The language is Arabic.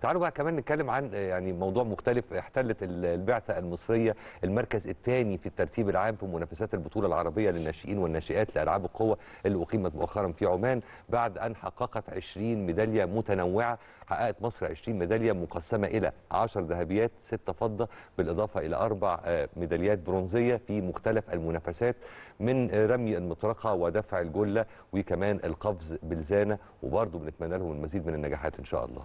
تعالوا بقى كمان نتكلم عن آه، يعني موضوع مختلف احتلت البعثه المصريه المركز الثاني في الترتيب العام في منافسات البطوله العربيه للناشئين والناشئات لالعاب القوه اللي اقيمت مؤخرا في عمان بعد ان حققت 20 ميداليه متنوعه حققت مصر 20 ميداليه مقسمه الى 10 ذهبيات 6 فضه بالاضافه الى اربع آه، ميداليات برونزيه في مختلف المنافسات من آه، رمي المطرقه ودفع الجله وكمان القفز بالزانه وبرضه بنتمنى لهم المزيد من النجاحات ان شاء الله